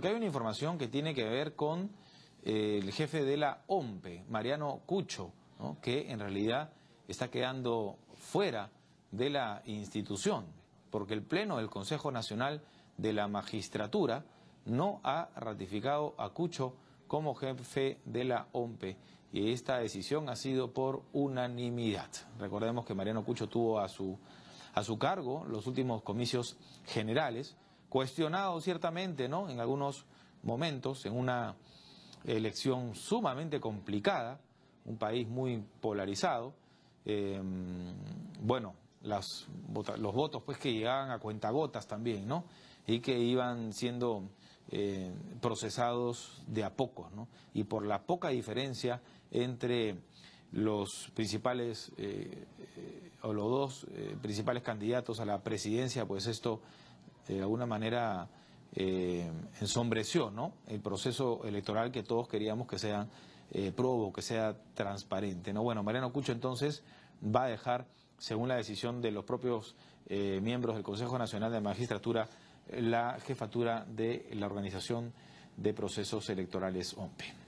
Porque hay una información que tiene que ver con eh, el jefe de la OMPE, Mariano Cucho, que en realidad está quedando fuera de la institución, porque el Pleno del Consejo Nacional de la Magistratura no ha ratificado a Cucho como jefe de la OMPE y esta decisión ha sido por unanimidad. Recordemos que Mariano Cucho tuvo a su, a su cargo los últimos comicios generales, cuestionado ciertamente, ¿no? En algunos momentos, en una elección sumamente complicada, un país muy polarizado. Em, bueno, los votos pues que llegaban a cuentagotas también, ¿no? Y que iban siendo eh, procesados de a poco. ¿no? Y por la poca diferencia entre los principales eh, eh, o los dos principales candidatos a la presidencia, pues esto de alguna manera eh, ensombreció ¿no? el proceso electoral que todos queríamos que sea eh, probo, que sea transparente. ¿no? Bueno, Mariano Cucho entonces va a dejar, según la decisión de los propios eh, miembros del Consejo Nacional de Magistratura, la jefatura de la Organización de Procesos Electorales OMP.